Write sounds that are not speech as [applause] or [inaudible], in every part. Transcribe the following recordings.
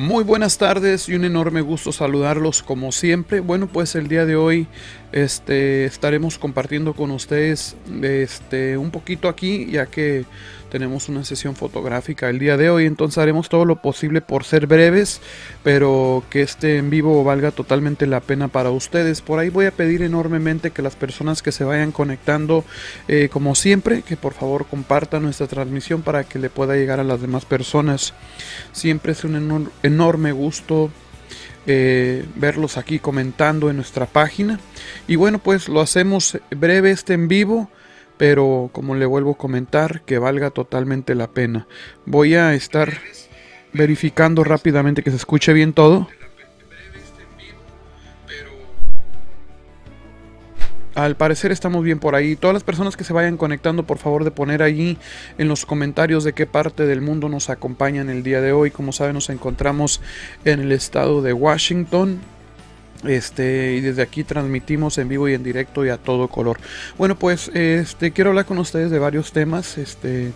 Muy buenas tardes y un enorme gusto saludarlos como siempre. Bueno, pues el día de hoy este, estaremos compartiendo con ustedes este, un poquito aquí, ya que tenemos una sesión fotográfica el día de hoy, entonces haremos todo lo posible por ser breves, pero que este en vivo valga totalmente la pena para ustedes. Por ahí voy a pedir enormemente que las personas que se vayan conectando, eh, como siempre, que por favor compartan nuestra transmisión para que le pueda llegar a las demás personas. Siempre es un enorme gusto eh, verlos aquí comentando en nuestra página. Y bueno, pues lo hacemos breve este en vivo pero como le vuelvo a comentar, que valga totalmente la pena. Voy a estar verificando rápidamente que se escuche bien todo. al parecer estamos bien por ahí. Todas las personas que se vayan conectando, por favor de poner allí en los comentarios de qué parte del mundo nos acompañan el día de hoy. Como saben, nos encontramos en el estado de Washington, este, y desde aquí transmitimos en vivo y en directo y a todo color. Bueno, pues este, quiero hablar con ustedes de varios temas. Este,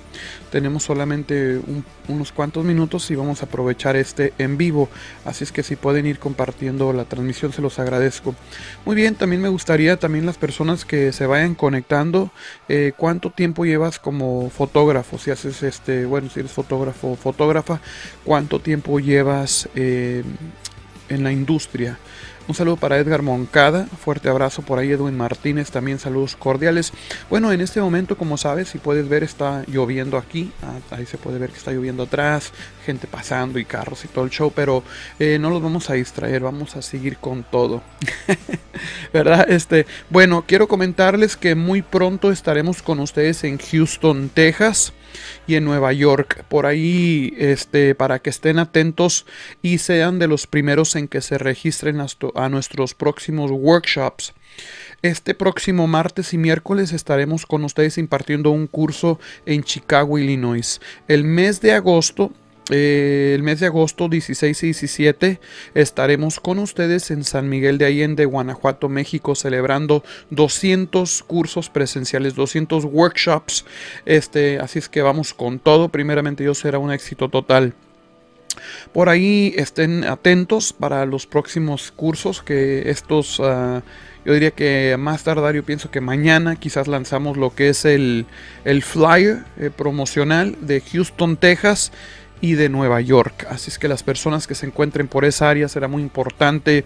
tenemos solamente unos cuantos minutos y vamos a aprovechar este en vivo. Así es que si pueden ir compartiendo la transmisión, se los agradezco. Muy bien, también me gustaría también las personas que se vayan conectando. Eh, ¿Cuánto tiempo llevas como fotógrafo? Si haces este, bueno, si eres fotógrafo o fotógrafa, ¿cuánto tiempo llevas? Eh, en la industria. Un saludo para Edgar Moncada, fuerte abrazo por ahí Edwin Martínez, también saludos cordiales. Bueno, en este momento, como sabes, si puedes ver, está lloviendo aquí, ah, ahí se puede ver que está lloviendo atrás, gente pasando y carros y todo el show, pero eh, no los vamos a distraer, vamos a seguir con todo. [laughs] ¿Verdad? Este, bueno, quiero comentarles que muy pronto estaremos con ustedes en Houston, Texas y en Nueva York. Por ahí, este, para que estén atentos y sean de los primeros en que se registren a nuestros próximos workshops. Este próximo martes y miércoles estaremos con ustedes impartiendo un curso en Chicago, Illinois. El mes de agosto eh, el mes de agosto 16 y 17 estaremos con ustedes en San Miguel de Allende, Guanajuato, México, celebrando 200 cursos presenciales, 200 workshops. Este, así es que vamos con todo. Primeramente, yo será un éxito total. Por ahí estén atentos para los próximos cursos que estos, ah, yo diría que más tardar, yo pienso que mañana quizás lanzamos lo que es el, flyer eh, promocional de Houston, Texas y de Nueva York. Así es que las personas que se encuentren por esa área será muy importante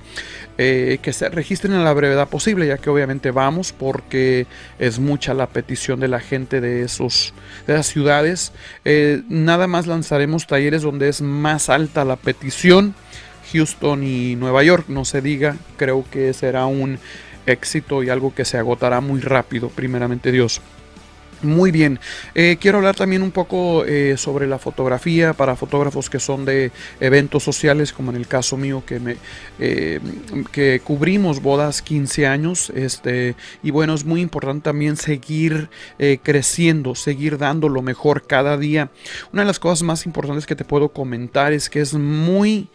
eh, que se registren a la brevedad posible, ya que obviamente vamos porque es mucha la petición de la gente de, esos, de esas ciudades. Eh, nada más lanzaremos talleres donde es más alta la petición. Houston y Nueva York, no se diga, creo que será un éxito y algo que se agotará muy rápido, primeramente Dios. Muy bien, eh, quiero hablar también un poco eh, sobre la fotografía para fotógrafos que son de eventos sociales, como en el caso mío que me eh, que cubrimos bodas 15 años, este y bueno es muy importante también seguir creciendo, seguir dando lo mejor cada día. Una de las cosas más importantes que te puedo comentar es que es muy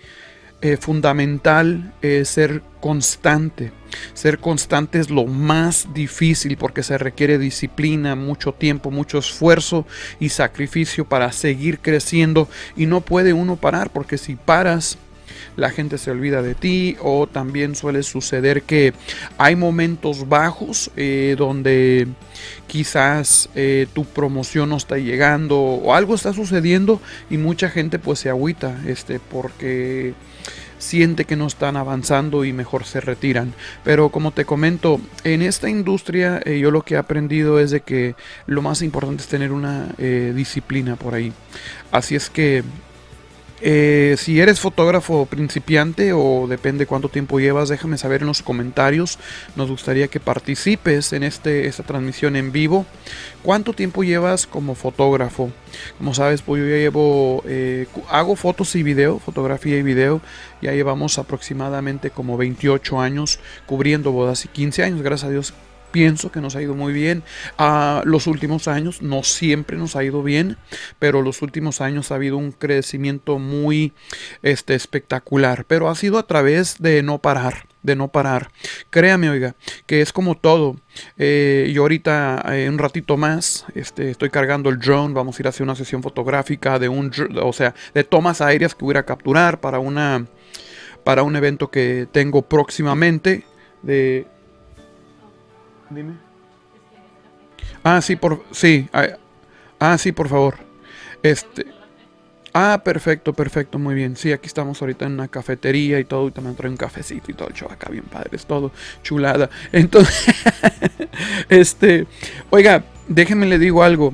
eh, fundamental eh, ser constante. Ser constante es lo más difícil porque se requiere disciplina, mucho tiempo, mucho esfuerzo y sacrificio para seguir creciendo y no puede uno parar porque si paras la gente se olvida de ti o también suele suceder que hay momentos bajos eh, donde quizás eh, tu promoción no está llegando o algo está sucediendo y mucha gente pues se agüita este, porque siente que no están avanzando y mejor se retiran. Pero como te comento, en esta industria eh, yo lo que he aprendido es de que lo más importante es tener una eh, disciplina por ahí. Así es que eh, si eres fotógrafo principiante o depende cuánto tiempo llevas, déjame saber en los comentarios. Nos gustaría que participes en este, esta transmisión en vivo. ¿Cuánto tiempo llevas como fotógrafo? Como sabes, pues yo ya llevo, eh, hago fotos y video, fotografía y video. Ya llevamos aproximadamente como 28 años cubriendo bodas y 15 años, gracias a Dios pienso que nos ha ido muy bien. a ah, los últimos años, no siempre nos ha ido bien, pero los últimos años ha habido un crecimiento muy este, espectacular, pero ha sido a través de no parar de no parar. Créame, oiga, que es como todo. y eh, yo ahorita, eh, un ratito más, este, estoy cargando el drone. Vamos a ir a hacer una sesión fotográfica de un, o sea, de tomas aéreas que voy a capturar para una, para un evento que tengo próximamente de Dime. Ah, sí, por sí. Ah, sí, por favor. Este Ah, perfecto, perfecto, muy bien. Sí, aquí estamos ahorita en una cafetería y todo. Y también trae un cafecito y todo el acá, bien padre, es todo chulada. [laughs] Entonces, este, oiga, déjenme le digo algo.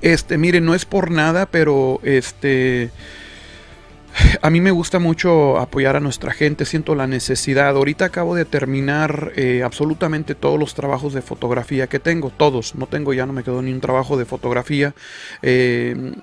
Este, mire, no es por nada, pero este. A mí me gusta mucho apoyar a nuestra gente, siento la necesidad. Ahorita acabo de terminar eh, absolutamente todos los trabajos de fotografía que tengo, todos, no tengo ya, no me quedó ni un trabajo de fotografía. Eh,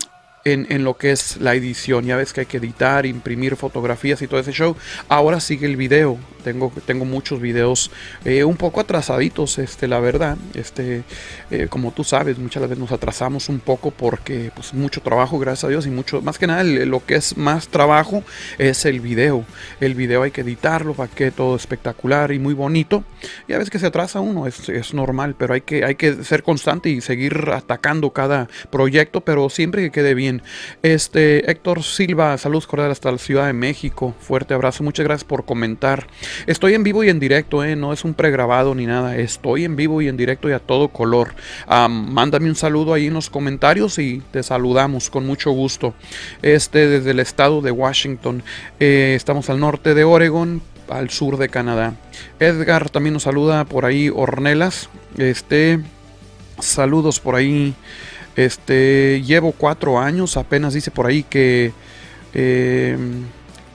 en, lo que es la edición. Ya ves que hay que editar, imprimir fotografías y todo ese show. Ahora sigue el video. Tengo, tengo muchos videos eh, un poco atrasaditos, este, la verdad. Este, eh, como tú sabes, muchas veces nos atrasamos un poco porque pues, mucho trabajo, gracias a Dios, y mucho, más que nada lo que es más trabajo es el video. El video hay que editarlo para que todo espectacular y muy bonito. Ya ves que se atrasa uno, es, normal, pero hay que, hay que ser constante y seguir atacando cada proyecto, pero siempre que quede bien. Este, Héctor Silva, saludos cordiales hasta la Ciudad de México. Fuerte abrazo, muchas gracias por comentar. Estoy en vivo y en directo, eh, no es un pregrabado ni nada. Estoy en vivo y en directo y a todo color. mándame un saludo ahí en los comentarios y te saludamos con mucho gusto. Este, desde el estado de Washington. Eh, estamos al norte de Oregon, al sur de Canadá. Edgar también nos saluda por ahí, Ornelas. Este, saludos por ahí. Este, llevo cuatro años, apenas dice por ahí que, eh,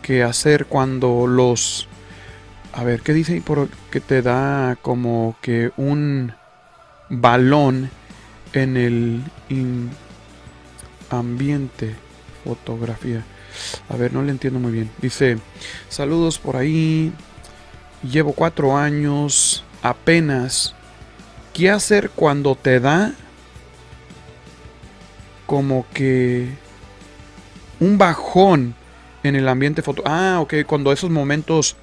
que hacer cuando los... A ver, ¿qué dice ahí? Por, que te da como que un balón en el ambiente fotografía. A ver, no le entiendo muy bien. Dice, saludos por ahí. Llevo cuatro años apenas. ¿Qué hacer cuando te da como que un bajón en el ambiente foto. Ah, ok, cuando esos momentos.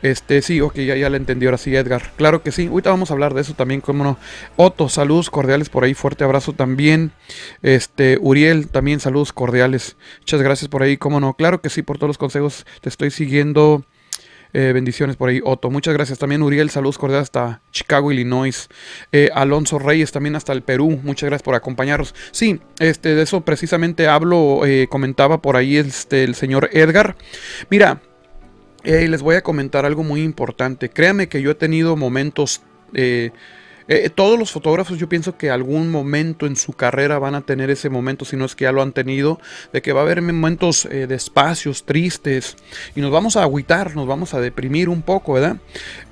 Este, sí, ok, ya, ya le entendí ahora sí, Edgar. Claro que sí, ahorita vamos a hablar de eso también, cómo no. Otto, saludos cordiales por ahí, fuerte abrazo también. Este, Uriel, también saludos cordiales. Muchas gracias por ahí, cómo no. Claro que sí, por todos los consejos, te estoy siguiendo. Eh, bendiciones por ahí, Otto. Muchas gracias. También Uriel, saludos cordiales hasta Chicago, Illinois. Eh, Alonso Reyes, también hasta el Perú. Muchas gracias por acompañarnos. Sí, este, de eso precisamente hablo, eh, comentaba por ahí este, el señor Edgar. Mira, les voy a comentar algo muy importante. Créame que yo he tenido momentos eh, todos los fotógrafos yo pienso que algún momento en su carrera van a tener ese momento, si no es que ya lo han tenido, de que va a haber momentos eh, despacios, tristes, y nos vamos a agüitar, nos vamos a deprimir un poco, ¿verdad?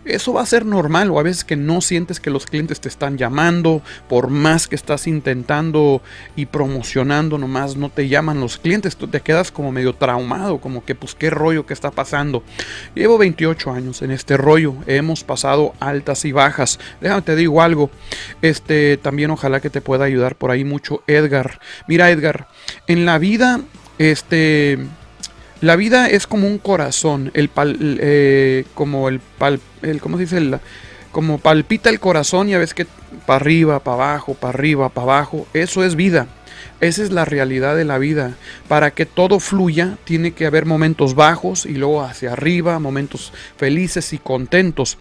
Eso va a ser normal o a veces que no sientes que los clientes te están llamando, por más que estás intentando y promocionando, nomás no te llaman los clientes, tú te quedas como medio traumado, como que pues qué rollo que está pasando. Llevo 28 años en este rollo, hemos pasado altas y bajas. Déjame te digo algo, este también ojalá que te pueda ayudar por ahí mucho Edgar. Mira Edgar, en la vida, este la vida es como un corazón, el eh, como el, pal, dice? como palpita el corazón, y a veces que para arriba, para abajo, para arriba, para abajo, eso es vida. Esa es la realidad de la vida. Para que todo fluya, tiene que haber momentos bajos y luego hacia arriba, momentos felices y contentos.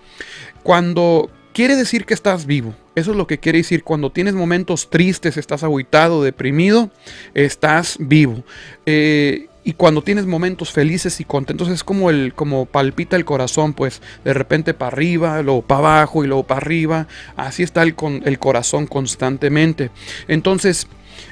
Cuando quiere decir que estás vivo, eso es lo que quiere decir. Cuando tienes momentos tristes, estás aguitado, deprimido, estás vivo. Eh, y cuando tienes momentos felices y contentos es como el como palpita el corazón, pues de repente para arriba, luego para abajo y luego para arriba, así está el, el corazón constantemente. Entonces,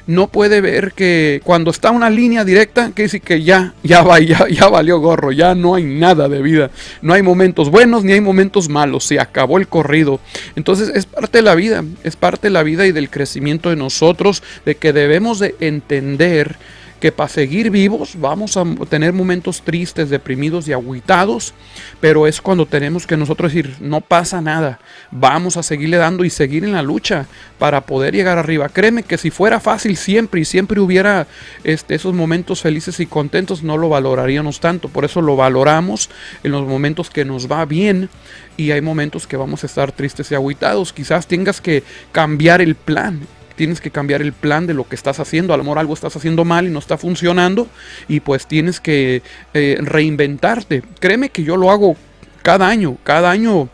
no puede ver que cuando está una línea directa, que dice que ya, ya va, ya, ya valió gorro, ya no hay nada de vida, no hay momentos buenos ni hay momentos malos, se acabó el corrido. Entonces es parte de la vida, es parte de la vida y del crecimiento de nosotros, de que debemos de entender que para seguir vivos vamos a tener momentos tristes, deprimidos y aguitados, pero es cuando tenemos que nosotros decir, no pasa nada, vamos a seguirle dando y seguir en la lucha para poder llegar arriba. Créeme que si fuera fácil siempre y siempre hubiera este, esos momentos felices y contentos, no lo valoraríamos tanto, por eso lo valoramos en los momentos que nos va bien y hay momentos que vamos a estar tristes y aguitados. Quizás tengas que cambiar el plan tienes que cambiar el plan de lo que estás haciendo. A lo mejor algo estás haciendo mal y no está funcionando y pues tienes que eh, reinventarte. Créeme que yo lo hago cada año, cada año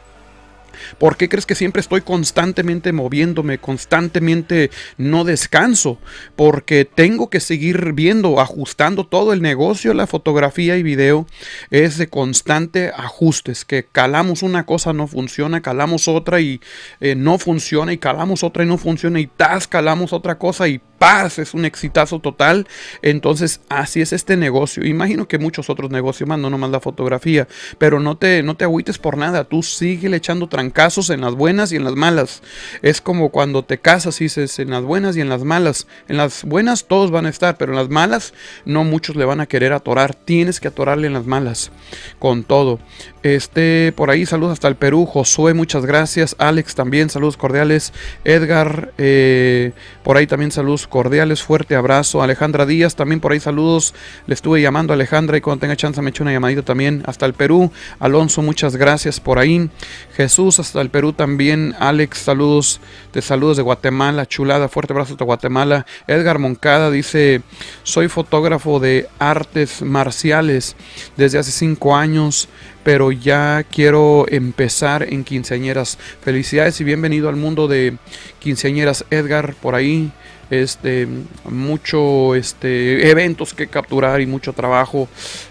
¿Por qué crees que siempre estoy constantemente moviéndome, constantemente no descanso? Porque tengo que seguir viendo, ajustando todo el negocio, la fotografía y video, es de constante ajustes, que calamos una cosa, no funciona, calamos otra y eh, no funciona, y calamos otra y no funciona, y tas, calamos otra cosa y paz, es un exitazo total. Entonces, así es este negocio. Imagino que muchos otros negocios mandan no nomás la fotografía, pero no te, no te agüites por nada, tú sigue echando tranca casos en las buenas y en las malas. Es como cuando te casas y dices en las buenas y en las malas. En las buenas todos van a estar, pero en las malas no muchos le van a querer atorar. Tienes que atorarle en las malas con todo. Este, por ahí saludos hasta el Perú. Josué, muchas gracias. Alex también, saludos cordiales. Edgar, eh, por ahí también saludos cordiales. Fuerte abrazo. Alejandra Díaz, también por ahí saludos. Le estuve llamando a Alejandra y cuando tenga chance me eche una llamadita también hasta el Perú. Alonso, muchas gracias por ahí. Jesús, hasta del Perú también. Alex, saludos, te saludos de Guatemala, chulada, fuerte abrazo de Guatemala. Edgar Moncada dice, soy fotógrafo de artes marciales desde hace cinco años, pero ya quiero empezar en quinceañeras. Felicidades y bienvenido al mundo de quinceañeras, Edgar, por ahí este, mucho este, eventos que capturar y mucho trabajo.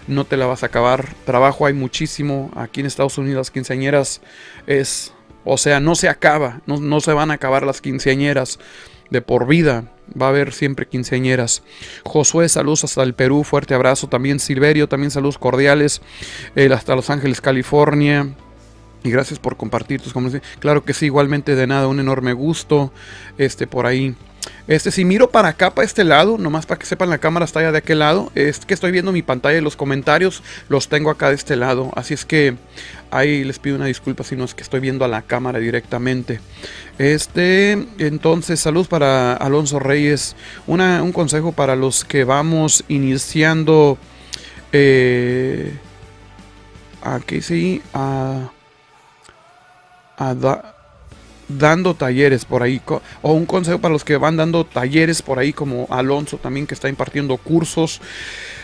No te la vas a acabar. Trabajo hay muchísimo. Aquí en Estados Unidos quinceañeras es, o sea, no se acaba. No, se van a acabar las quinceañeras de por vida. Va a haber siempre quinceañeras. Josué, saludos hasta el Perú. Fuerte abrazo. También Silverio, también saludos cordiales. hasta Los Ángeles, California. Y gracias por compartir tus comentarios. Claro que sí, igualmente de nada, un enorme gusto. Este por ahí. Este, si miro para acá, para este lado, nomás para que sepan, la cámara está allá de aquel lado. Es que estoy viendo mi pantalla y los comentarios los tengo acá de este lado. Así es que ahí les pido una disculpa si no es que estoy viendo a la cámara directamente. Este, entonces, salud para Alonso Reyes. un consejo para los que vamos iniciando. Eh, aquí sí, a. a dando talleres por ahí, o un consejo para los que van dando talleres por ahí, como Alonso también que está impartiendo cursos.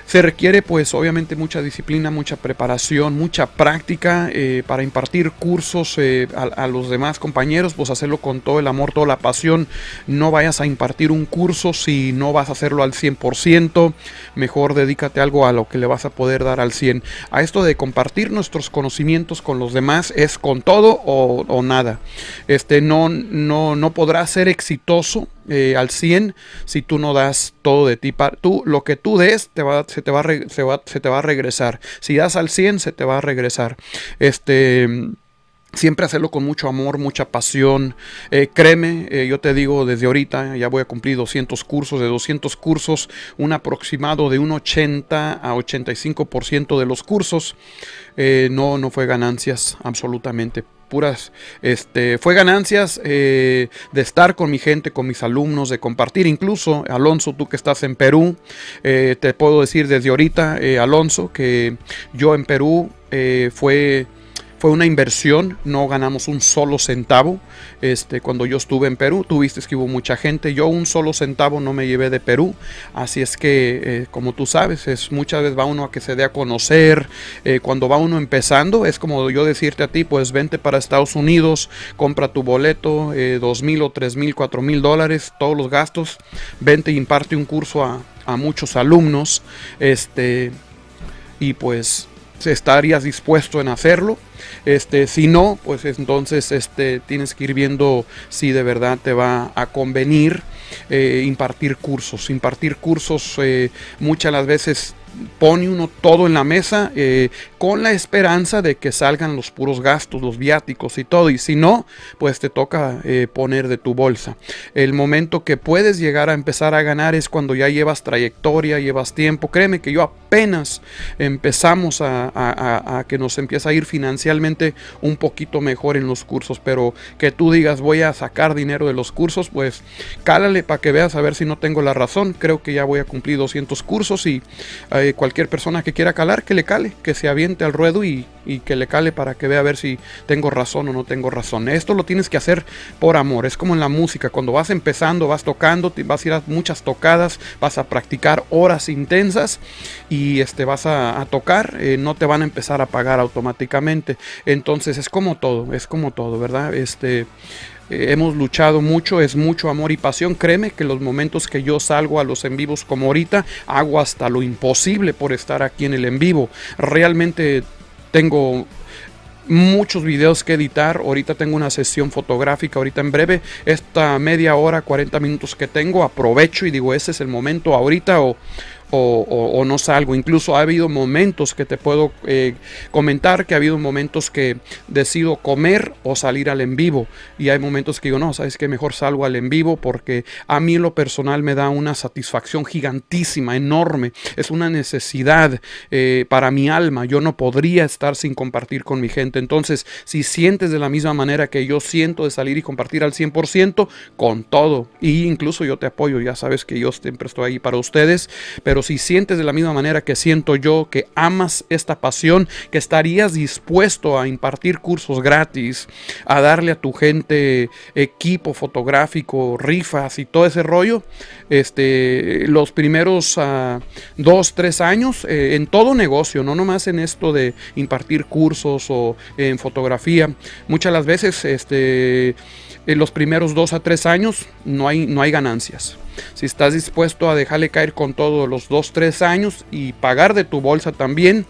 Se requiere pues obviamente mucha disciplina, mucha preparación, mucha práctica eh, para impartir cursos eh, a, los demás compañeros, pues hacerlo con todo el amor, toda la pasión. No vayas a impartir un curso si no vas a hacerlo al 100%, mejor dedícate algo a lo que le vas a poder dar al 100. A esto de compartir nuestros conocimientos con los demás es con todo o, nada. Este no, no, no podrás ser exitoso eh, al 100 si tú no das todo de ti. Tú, lo que tú des te va, a se te va, a se te va a regresar. Si das al 100, se te va a regresar. Este siempre hacerlo con mucho amor, mucha pasión. Eh, créeme, eh, yo te digo desde ahorita, ya voy a cumplir 200 cursos, de 200 cursos, un aproximado de un 80 a 85% de los cursos eh, no, no fue ganancias absolutamente puras, este, fue ganancias eh, de estar con mi gente, con mis alumnos, de compartir. Incluso, Alonso, tú que estás en Perú, eh, te puedo decir desde ahorita, eh, Alonso, que yo en Perú fue fue una inversión, no ganamos un solo centavo. Este, cuando yo estuve en Perú, tuviste que hubo mucha gente. Yo un solo centavo no me llevé de Perú. Así es que, eh, como tú sabes, es, muchas veces va uno a que se dé a conocer. Eh, cuando va uno empezando, es como yo decirte a ti, pues vente para Estados Unidos, compra tu boleto, eh, dos mil o tres mil, cuatro mil dólares, todos los gastos. Vente y imparte un curso a, a muchos alumnos. Este, y pues estarías dispuesto en hacerlo. Este, si no, pues entonces este, tienes que ir viendo si de verdad te va a convenir eh, impartir cursos. Impartir cursos eh, muchas las veces pone uno todo en la mesa eh, con la esperanza de que salgan los puros gastos, los viáticos y todo. Y si no, pues te toca eh, poner de tu bolsa. El momento que puedes llegar a empezar a ganar es cuando ya llevas trayectoria, llevas tiempo. Créeme que yo apenas empezamos a, que nos empieza a ir financialmente un poquito mejor en los cursos. Pero que tú digas voy a sacar dinero de los cursos, pues cálale para que veas a ver si no tengo la razón. Creo que ya voy a cumplir 200 cursos y... Eh, eh, cualquier persona que quiera calar, que le cale, que se aviente al ruedo y, que le cale para que vea a ver si tengo razón o no tengo razón. Esto lo tienes que hacer por amor, es como en la música, cuando vas empezando, vas tocando, vas a ir a muchas tocadas, vas a practicar horas intensas y este, vas a, tocar, eh, no te van a empezar a pagar automáticamente. Entonces es como todo, es como todo, ¿verdad? Este, eh, hemos luchado mucho, es mucho amor y pasión. Créeme que los momentos que yo salgo a los en vivos como ahorita, hago hasta lo imposible por estar aquí en el en vivo. Realmente tengo muchos videos que editar. Ahorita tengo una sesión fotográfica, ahorita en breve. Esta media hora, 40 minutos que tengo, aprovecho y digo, ese es el momento ahorita o o, no salgo. Incluso ha habido momentos que te puedo eh, comentar que ha habido momentos que decido comer o salir al en vivo. Y hay momentos que digo, no, sabes que mejor salgo al en vivo porque a mí lo personal me da una satisfacción gigantísima, enorme. Es una necesidad eh, para mi alma. Yo no podría estar sin compartir con mi gente. Entonces, si sientes de la misma manera que yo siento de salir y compartir al 100%, con todo. Y incluso yo te apoyo. Ya sabes que yo siempre estoy ahí para ustedes. Pero pero si sientes de la misma manera que siento yo, que amas esta pasión, que estarías dispuesto a impartir cursos gratis, a darle a tu gente equipo fotográfico, rifas y todo ese rollo, este, los primeros ah, dos, tres años, eh, en todo negocio, no nomás en esto de impartir cursos o en fotografía, muchas de las veces, este, en los primeros dos a tres años no hay, no hay ganancias si estás dispuesto a dejarle caer con todos los 2, 3 años y pagar de tu bolsa también.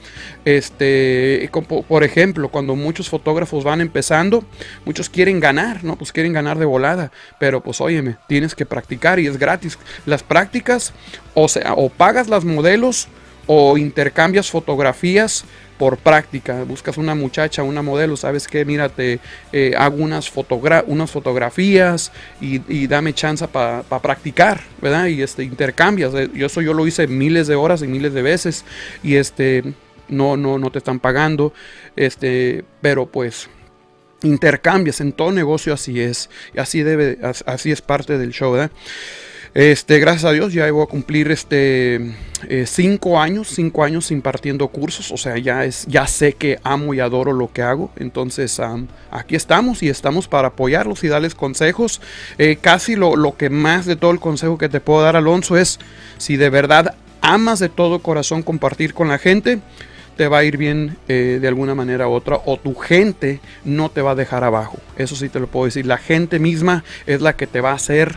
Este, por ejemplo, cuando muchos fotógrafos van empezando, muchos quieren ganar, ¿no? Pues quieren ganar de volada, pero pues óyeme, tienes que practicar y es gratis. Las prácticas, o sea, o pagas las modelos o intercambias fotografías por práctica. Buscas una muchacha, una modelo, sabes que, mira te eh, hago unas, fotogra unas fotografías y, dame chance para practicar, ¿verdad? Y este, intercambias. Eh, yo eso yo lo hice miles de horas y miles de veces y este, no, no, no te están pagando, este, pero pues intercambias en todo negocio así es, así debe, así es parte del show, ¿verdad? Este, gracias a Dios ya voy a cumplir este eh, cinco años, cinco años impartiendo cursos, o sea, ya, es, ya sé que amo y adoro lo que hago, entonces aquí estamos y estamos para apoyarlos y darles consejos. Eh, casi lo, que más de todo el consejo que te puedo dar, Alonso, es si de verdad amas de todo corazón compartir con la gente, te va a ir bien eh, de alguna manera u otra o tu gente no te va a dejar abajo. Eso sí te lo puedo decir, la gente misma es la que te va a hacer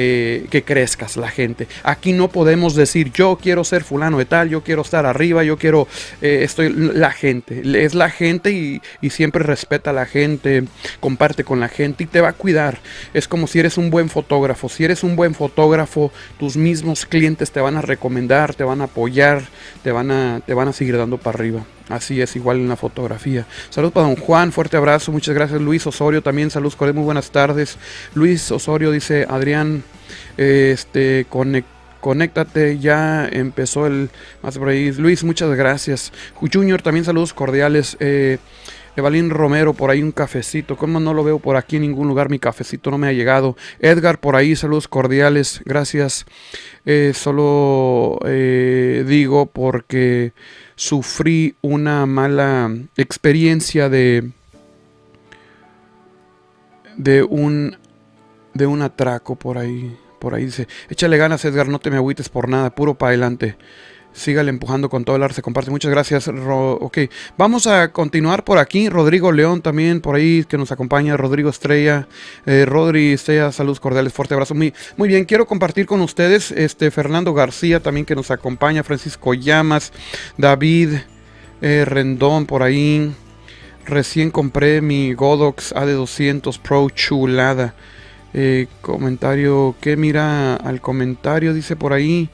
eh, que crezcas la gente. Aquí no podemos decir yo quiero ser fulano de tal, yo quiero estar arriba, yo quiero, eh, estoy la gente, es la gente y, y, siempre respeta a la gente, comparte con la gente y te va a cuidar. Es como si eres un buen fotógrafo, si eres un buen fotógrafo, tus mismos clientes te van a recomendar, te van a apoyar, te van a, te van a seguir dando para arriba. Así es, igual en la fotografía. Saludos para don Juan, fuerte abrazo, muchas gracias. Luis Osorio también, saludos cordiales, muy buenas tardes. Luis Osorio dice, Adrián, este, conéctate, ya empezó el más por Luis, muchas gracias. Junior, también saludos cordiales. Eh, Evalín Romero, por ahí un cafecito. como no lo veo por aquí en ningún lugar? Mi cafecito no me ha llegado. Edgar, por ahí, saludos cordiales. Gracias. Eh, solo eh, digo porque sufrí una mala experiencia de, de, un, de un atraco por ahí. Por ahí dice, échale ganas Edgar, no te me agüites por nada, puro para adelante. Sígale empujando con todo el arte. Comparte. Muchas gracias. ok, vamos a continuar por aquí. Rodrigo León también por ahí que nos acompaña. Rodrigo Estrella. Eh, Rodri Estrella, saludos cordiales. Fuerte abrazo. Muy, muy bien, quiero compartir con ustedes este Fernando García también que nos acompaña. Francisco Llamas. David eh, Rendón por ahí. Recién compré mi Godox AD200 Pro chulada. Eh, comentario, que mira al comentario? Dice por ahí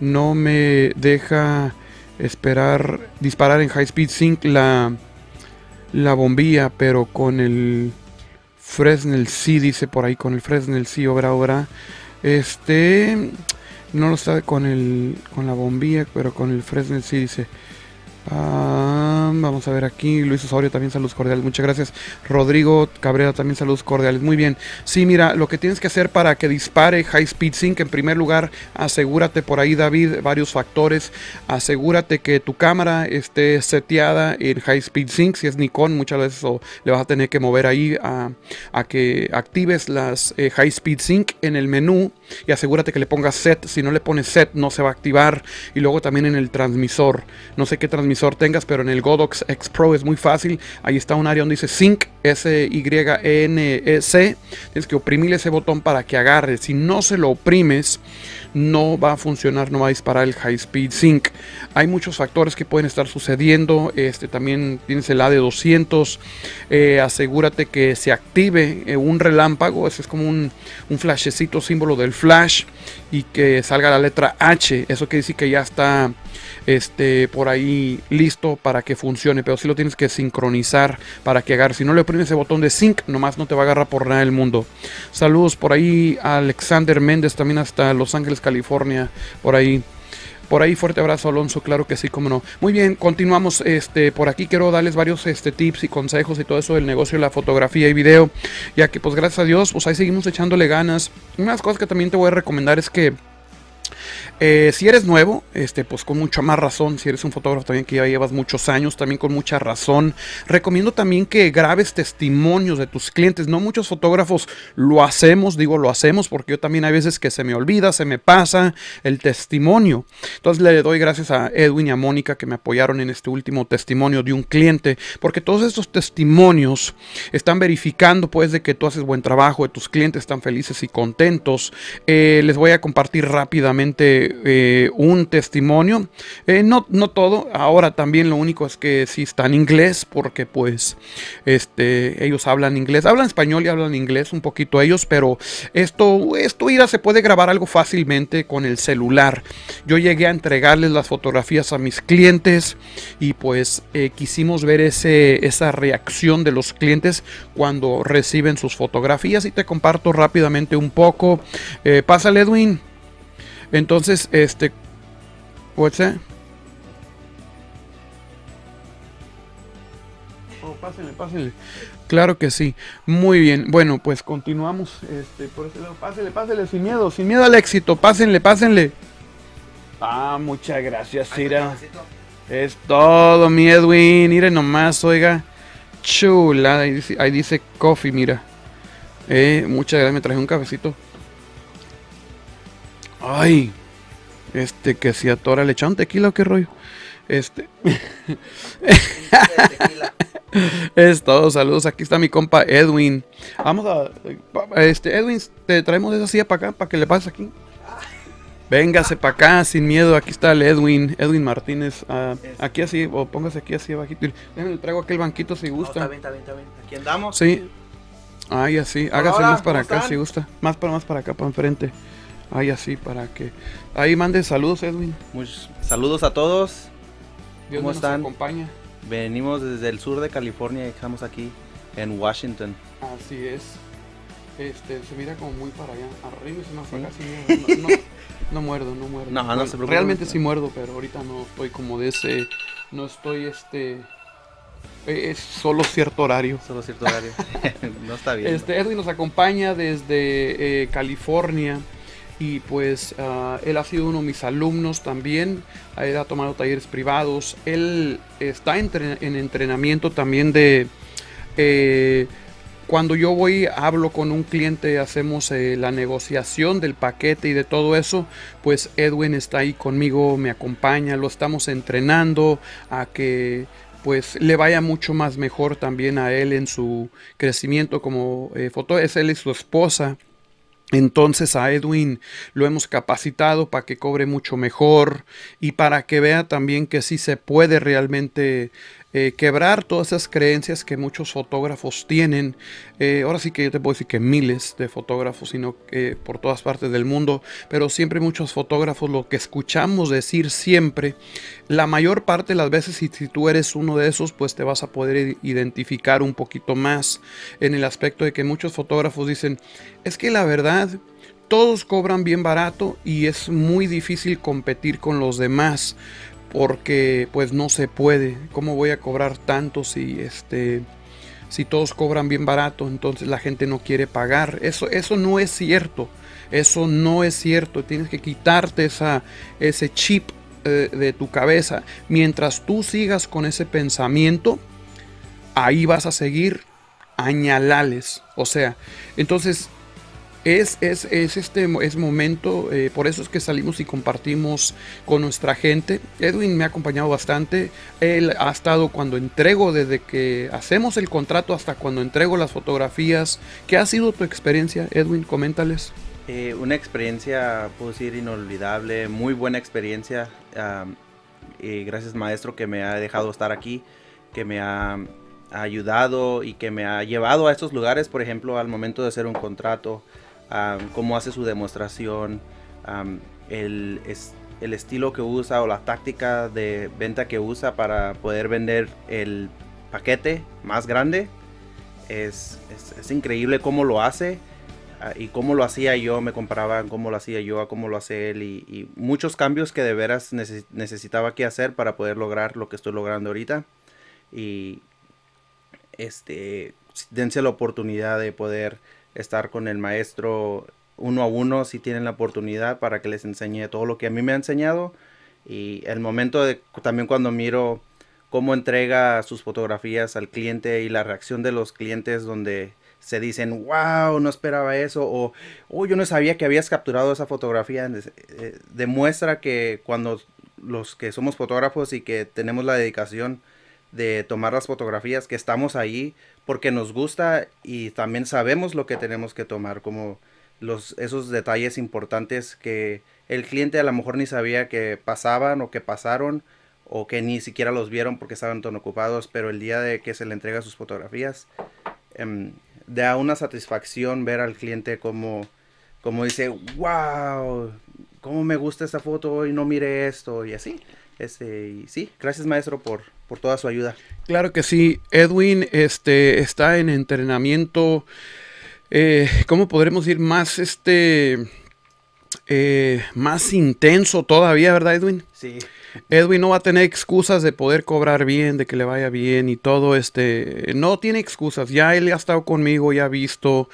no me deja esperar disparar en High Speed Sync la, la bombilla, pero con el Fresnel sí, dice por ahí, con el Fresnel sí, obra, obra. Este, no lo está con, el, con la bombilla, pero con el Fresnel sí, dice. Ah, vamos a ver aquí. Luis Osorio también saludos cordiales. Muchas gracias. Rodrigo Cabrera también saludos cordiales. Muy bien. Sí, mira, lo que tienes que hacer para que dispare High Speed Sync, en primer lugar, asegúrate por ahí, David, varios factores. Asegúrate que tu cámara esté seteada en High Speed Sync. Si es Nikon, muchas veces le vas a tener que mover ahí a, que actives las eh, High Speed Sync en el menú y asegúrate que le pongas set. Si no le pones set, no se va a activar. Y luego también en el transmisor. No sé qué transmisor tengas, pero en el Godox X Pro es muy fácil. Ahí está un área donde dice sync s y n e tienes que oprimir ese botón para que agarre. Si no se lo oprimes, no va a funcionar, no va a disparar el High Speed Sync. Hay muchos factores que pueden estar sucediendo. Este, también tienes el AD200. Eh, asegúrate que se active eh, un relámpago. Ese es como un, un flashecito símbolo del flash y que salga la letra H. Eso quiere decir que ya está este, por ahí listo para que funcione, pero si lo tienes que sincronizar para que agarre. Si no le oprimes ese botón de sync, nomás no te va a agarrar por nada el mundo. Saludos por ahí a Alexander Méndez, también hasta Los Ángeles, California, por ahí. Por ahí, fuerte abrazo, Alonso, claro que sí, cómo no. Muy bien, continuamos este, por aquí. Quiero darles varios este, tips y consejos y todo eso del negocio de la fotografía y video, ya que, pues, gracias a Dios, pues ahí seguimos echándole ganas. Unas cosas que también te voy a recomendar es que eh, si eres nuevo, este, pues con mucha más razón, si eres un fotógrafo también que ya llevas muchos años, también con mucha razón, recomiendo también que grabes testimonios de tus clientes. No muchos fotógrafos lo hacemos, digo lo hacemos porque yo también hay veces que se me olvida, se me pasa el testimonio. Entonces le doy gracias a Edwin y a Mónica que me apoyaron en este último testimonio de un cliente, porque todos estos testimonios están verificando pues de que tú haces buen trabajo, de tus clientes están felices y contentos. Eh, les voy a compartir rápidamente eh, un testimonio. Eh, no, no todo. Ahora también lo único es que si está en inglés, porque pues este, ellos hablan inglés. Hablan español y hablan inglés un poquito ellos, pero esto, esto ira se puede grabar algo fácilmente con el celular. Yo llegué a entregarles las fotografías a mis clientes y pues eh, quisimos ver ese, esa reacción de los clientes cuando reciben sus fotografías y te comparto rápidamente un poco. pásale Edwin. Entonces, este. What's Oh, pásenle, pásenle. Claro que sí. Muy bien. Bueno, pues continuamos. Este, por ese lado, pásenle, pásenle, sin miedo, sin miedo al éxito. Pásenle, pásenle. Ah, muchas gracias, Sira. Es todo, mi Edwin. Mire nomás, oiga. Chula. Ahí dice, coffee, mira. Eh, muchas gracias, me traje un cafecito. Ay, este que si atora, le echaron tequila o qué rollo. Este. [laughs] es todo, saludos. Aquí está mi compa Edwin. Vamos a. Este, Edwin, te traemos esa silla para acá, para que le pases aquí. Véngase para acá, sin miedo. Aquí está el Edwin, Edwin Martínez. Ah, aquí así, o póngase aquí así abajito. Déjenme, traigo aquel banquito si gusta. Aquí andamos. Sí. Ay, así. Hágase más para acá si gusta. Más para, más para acá, para enfrente. Ahí así para que. Ahí mande saludos, Edwin. saludos a todos. ¿Cómo están? Venimos desde el sur de California y estamos aquí en Washington. Así es. Este, se mira como muy para allá. Arriba y se me hace No, no, no, muerdo, no muerdo. No, no Realmente sí muerdo, pero ahorita no estoy como de ese. No estoy este. E, es solo cierto horario. Solo cierto horario. [laughs] no está bien. Este, Edwin nos acompaña desde eh, California y pues ah, él ha sido uno de mis alumnos también, él ha tomado talleres privados, él está en entrenamiento también de... Eh, cuando yo voy, hablo con un cliente, hacemos eh, la negociación del paquete y de todo eso, pues Edwin está ahí conmigo, me acompaña, lo estamos entrenando a que pues le vaya mucho más mejor también a él en su crecimiento como eh, fotógrafo. Es él y su esposa. Entonces a Edwin lo hemos capacitado para que cobre mucho mejor y para que vea también que sí se puede realmente eh, quebrar todas esas creencias que muchos fotógrafos tienen. Eh, ahora sí que yo te puedo decir que miles de fotógrafos, sino que por todas partes del mundo, pero siempre muchos fotógrafos lo que escuchamos decir siempre, la mayor parte de las veces, y si tú eres uno de esos, pues te vas a poder identificar un poquito más en el aspecto de que muchos fotógrafos dicen, es que la verdad todos cobran bien barato y es muy difícil competir con los demás porque pues no se puede. ¿Cómo voy a cobrar tanto si este si todos cobran bien barato, entonces la gente no quiere pagar? Eso eso no es cierto. Eso no es cierto. Tienes que quitarte esa ese chip eh, de tu cabeza. Mientras tú sigas con ese pensamiento, ahí vas a seguir añalales. O sea, entonces es, este, momento, eh, por eso es que salimos y compartimos con nuestra gente. Edwin me ha acompañado bastante, él ha estado cuando entrego, desde que hacemos el contrato hasta cuando entrego las fotografías. ¿Qué ha sido tu experiencia, Edwin? Coméntales. Eh, una experiencia, puedo decir, inolvidable, muy buena experiencia. Eh, gracias maestro que me ha dejado estar aquí, que me ha ayudado y que me ha llevado a estos lugares, por ejemplo, al momento de hacer un contrato, cómo hace su demostración, el, el, estilo que usa o la táctica de venta que usa para poder vender el paquete más grande. Es, increíble cómo lo hace ah, y cómo lo hacía yo, me comparaba cómo lo hacía yo a cómo lo hace él y, muchos cambios que de veras necesitaba que hacer para poder lograr lo que estoy logrando ahorita. Y este dense la oportunidad de poder estar con el maestro uno a uno si tienen la oportunidad para que les enseñe todo lo que a mí me ha enseñado y el momento de también cuando miro cómo entrega sus fotografías al cliente y la reacción de los clientes donde se dicen, wow, no esperaba eso, o oh, yo no sabía que habías capturado esa fotografía. Eh, demuestra que cuando los que somos fotógrafos y que tenemos la dedicación, de tomar las fotografías, que estamos ahí porque nos gusta y también sabemos lo que tenemos que tomar, como los, esos detalles importantes que el cliente a lo mejor ni sabía que pasaban o que pasaron o que ni siquiera los vieron porque estaban tan ocupados, pero el día de que se le entrega sus fotografías, em, da una satisfacción ver al cliente como, como dice, wow, cómo me gusta esta foto y no mire esto y así. Este, y sí, gracias maestro por, por toda su ayuda. Claro que sí, Edwin este, está en entrenamiento, eh, ¿cómo podremos decir? Más este... Eh, más intenso todavía, ¿verdad, Edwin? Sí. Edwin no va a tener excusas de poder cobrar bien, de que le vaya bien y todo. Este, no tiene excusas. Ya él ha estado conmigo, ya ha visto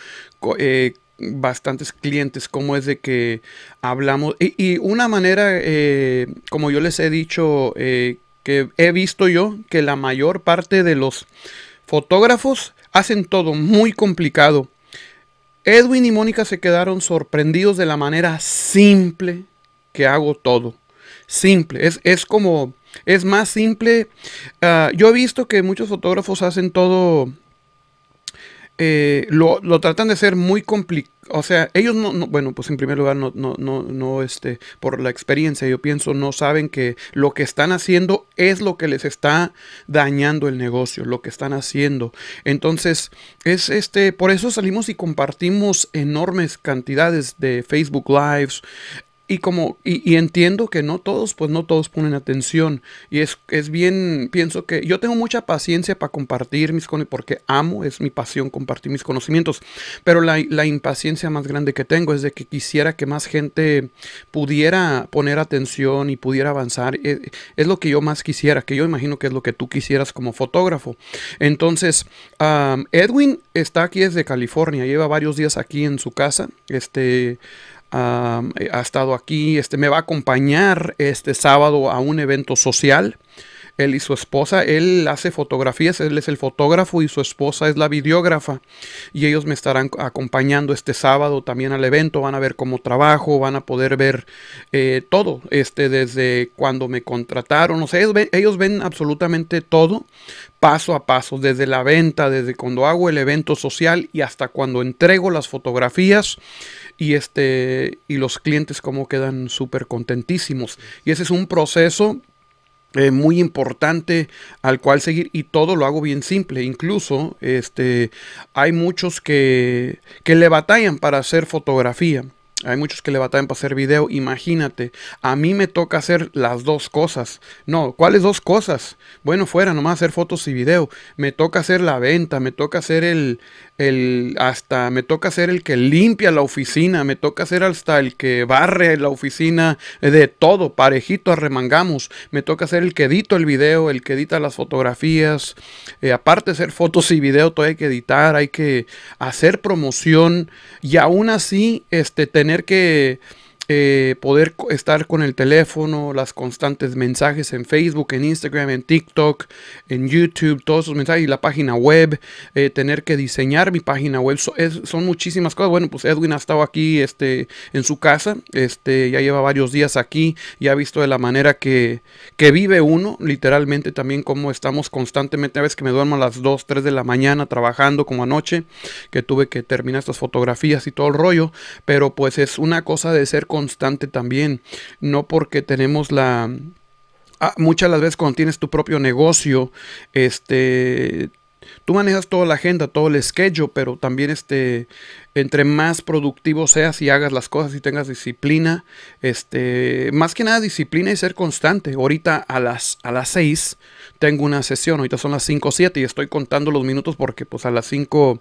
eh, bastantes clientes, cómo es de que hablamos. Y, una manera, eh, como yo les he dicho, eh, que he visto yo, que la mayor parte de los fotógrafos hacen todo muy complicado. Edwin y Mónica se quedaron sorprendidos de la manera simple que hago todo. Simple, es, como, es más simple. Ah, yo he visto que muchos fotógrafos hacen todo eh, lo, tratan de ser muy complicado. O sea, ellos no, bueno, pues en primer lugar, no, no, no, no, este, por la experiencia, yo pienso, no saben que lo que están haciendo es lo que les está dañando el negocio, lo que están haciendo. Entonces, es este, por eso salimos y compartimos enormes cantidades de Facebook Lives, y como y, entiendo que no todos pues no todos ponen atención y es, es bien pienso que yo tengo mucha paciencia para compartir mis con. porque amo es mi pasión compartir mis conocimientos pero la, impaciencia más grande que tengo es de que quisiera que más gente pudiera poner atención y pudiera avanzar eh, es, lo que yo más quisiera que yo imagino que es lo que tú quisieras como fotógrafo entonces Edwin está aquí desde California lleva varios días aquí en su casa este eh, ha estado aquí, este, me va a acompañar este sábado a un evento social. Él y su esposa, él hace fotografías, él es el fotógrafo y su esposa es la videógrafa. Y ellos me estarán acompañando este sábado también al evento, van a ver cómo trabajo, van a poder ver eh, todo, este, desde cuando me contrataron. O ellos ven absolutamente todo, paso a paso, desde la venta, desde cuando hago el evento social y hasta cuando entrego las fotografías y, este, y los clientes como quedan súper contentísimos. Y ese es un proceso eh, muy importante al cual seguir y todo lo hago bien simple. Incluso este, hay muchos que, que le batallan para hacer fotografía. Hay muchos que le batallan para hacer video. Imagínate, a mí me toca hacer las dos cosas. No, ¿cuáles dos cosas? Bueno, fuera, nomás hacer fotos y video. Me toca hacer la venta, me toca hacer el, el, hasta, me toca hacer el que limpia la oficina, me toca hacer hasta el que barre la oficina, eh, de todo, parejito, arremangamos. Me toca hacer el que edita el video, el que edita las fotografías. Eh, aparte de hacer fotos y video, todo hay que editar, hay que hacer promoción. Y aún así, este, tener tener que eh, poder estar con el teléfono, las constantes mensajes en Facebook, en Instagram, en TikTok, en YouTube, todos esos mensajes y la página web, eh, tener que diseñar mi página web, son muchísimas cosas. Bueno, pues Edwin ha estado aquí este, en su casa, este, ya lleva varios días aquí y ha visto de la manera que, vive uno, literalmente también como estamos constantemente, a veces que me duermo a las 2, 3 de la mañana trabajando como anoche, que tuve que terminar estas fotografías y todo el rollo, pero pues es una cosa de ser constante también. No porque tenemos la... Ah, muchas las veces cuando tienes tu propio negocio, este, tú manejas toda la agenda, todo el schedule, pero también este, entre más productivo seas y hagas las cosas y tengas disciplina, este, más que nada disciplina y ser constante. Ahorita a las, a las 6 tengo una sesión, ahorita son las 5 y estoy contando los minutos porque pues a las 5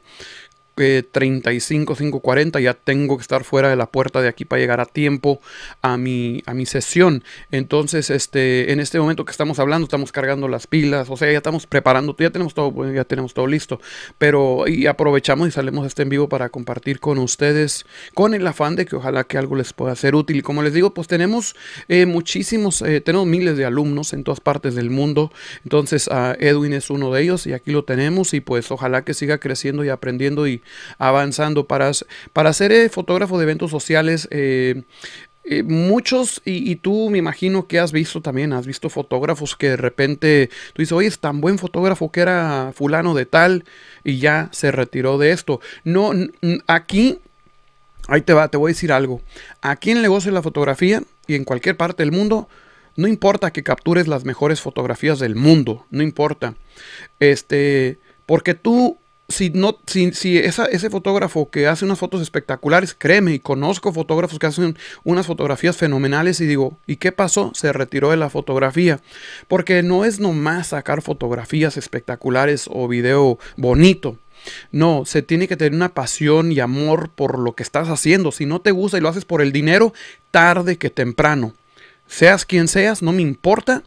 eh, 35, 40, ya tengo que estar fuera de la puerta de aquí para llegar a tiempo a mi, a mi sesión. Entonces, este, en este momento que estamos hablando, estamos cargando las pilas, o sea, ya estamos preparando, ya tenemos todo, ya tenemos todo listo. Pero y aprovechamos y salimos este en vivo para compartir con ustedes, con el afán de que ojalá que algo les pueda ser útil. como les digo, pues tenemos eh, muchísimos, eh, tenemos miles de alumnos en todas partes del mundo. Entonces, ah, Edwin es uno de ellos y aquí lo tenemos y pues ojalá que siga creciendo y aprendiendo y avanzando. Para, para ser eh, fotógrafo de eventos sociales, eh, eh, muchos, y, tú me imagino que has visto también, has visto fotógrafos que de repente tú dices, oye, es tan buen fotógrafo que era fulano de tal y ya se retiró de esto. No, aquí, ahí te va, te voy a decir algo. Aquí en el negocio de la fotografía y en cualquier parte del mundo, no importa que captures las mejores fotografías del mundo, no importa. Este, porque tú si, no, si, ese fotógrafo que hace unas fotos espectaculares, créeme, y conozco fotógrafos que hacen unas fotografías fenomenales y digo, ¿y qué pasó? Se retiró de la fotografía. Porque no es nomás sacar fotografías espectaculares o video bonito. No, se tiene que tener una pasión y amor por lo que estás haciendo. Si no te gusta y lo haces por el dinero, tarde que temprano. Seas quien seas, no me importa,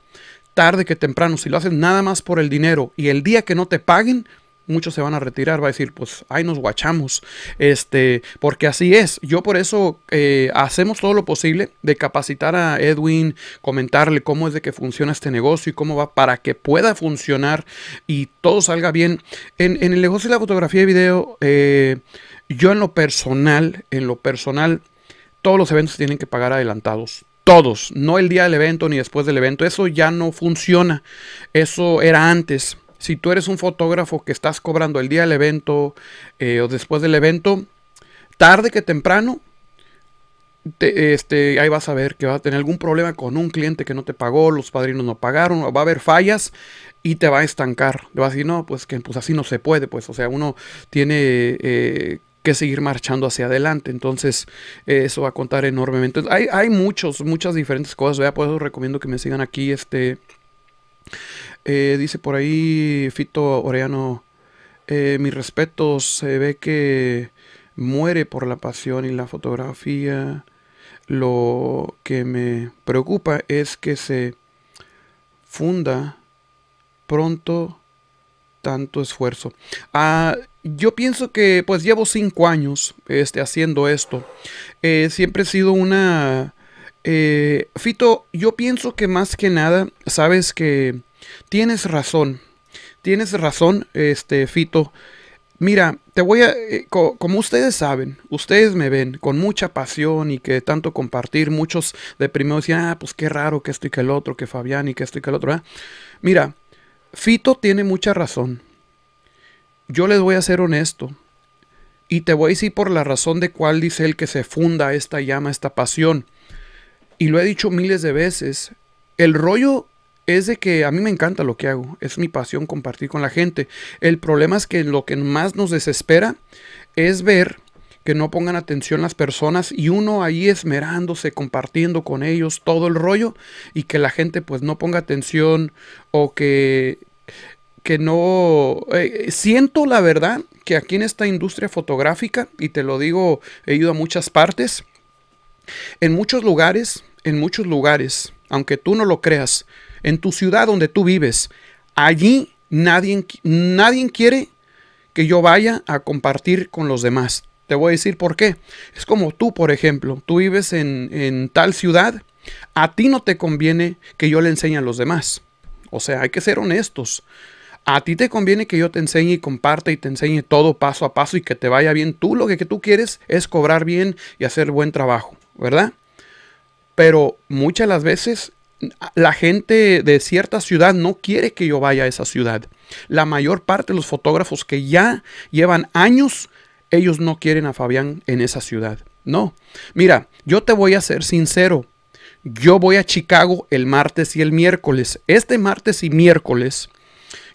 tarde que temprano. Si lo haces nada más por el dinero y el día que no te paguen, muchos se van a retirar, va a decir, pues ahí nos guachamos, este, porque así es. Yo por eso eh, hacemos todo lo posible de capacitar a Edwin, comentarle cómo es de que funciona este negocio y cómo va para que pueda funcionar y todo salga bien. En, el negocio de la fotografía y video, eh, yo en lo personal, en lo personal, todos los eventos tienen que pagar adelantados todos, no el día del evento ni después del evento. Eso ya no funciona. Eso era antes si tú eres un fotógrafo que estás cobrando el día del evento eh, o después del evento, tarde que temprano, este, ahí vas a ver que va a tener algún problema con un cliente que no te pagó, los padrinos no pagaron, va a haber fallas y te va a estancar. Te va a decir, no, pues que pues así no se puede, pues, o sea, uno tiene eh, que seguir marchando hacia adelante. Entonces, eso va a contar enormemente. Hay, muchos, muchas diferentes cosas, vea, por eso recomiendo que me sigan aquí, este... Eh, dice por ahí Fito Oreano, eh, mis respetos, se ve que muere por la pasión y la fotografía. Lo que me preocupa es que se funda pronto tanto esfuerzo. Ah, yo pienso que pues llevo cinco años este, haciendo esto. Eh, siempre he sido una... Eh, Fito, yo pienso que más que nada, sabes que Tienes razón, tienes razón, este Fito. Mira, te voy a, eh, como ustedes saben, ustedes me ven con mucha pasión y que tanto compartir, muchos de primero decían, ah, pues qué raro que esto y que el otro, que Fabián y que esto y que el otro. Mira, Fito tiene mucha razón. Yo les voy a ser honesto. Y te voy a decir por la razón de cuál dice él que se funda esta llama, esta pasión. Y lo he dicho miles de veces. El rollo es de que a mí me encanta lo que hago, es mi pasión compartir con la gente. El problema es que lo que más nos desespera es ver que no pongan atención las personas y uno ahí esmerándose, compartiendo con ellos todo el rollo y que la gente pues no ponga atención o que que no eh, siento la verdad que aquí en esta industria fotográfica y te lo digo, he ido a muchas partes en muchos lugares, en muchos lugares, aunque tú no lo creas, en tu ciudad donde tú vives. Allí nadie, nadie quiere que yo vaya a compartir con los demás. Te voy a decir por qué. Es como tú, por ejemplo, tú vives en, en tal ciudad, a ti no te conviene que yo le enseñe a los demás. O sea, hay que ser honestos. A ti te conviene que yo te enseñe y comparte y te enseñe todo paso a paso y que te vaya bien. Tú lo que, que tú quieres es cobrar bien y hacer buen trabajo, ¿verdad? Pero muchas de las veces la gente de cierta ciudad no quiere que yo vaya a esa ciudad. La mayor parte de los fotógrafos que ya llevan años, ellos no quieren a Fabián en esa ciudad. No. Mira, yo te voy a ser sincero. Yo voy a Chicago el martes y el miércoles. Este martes y miércoles.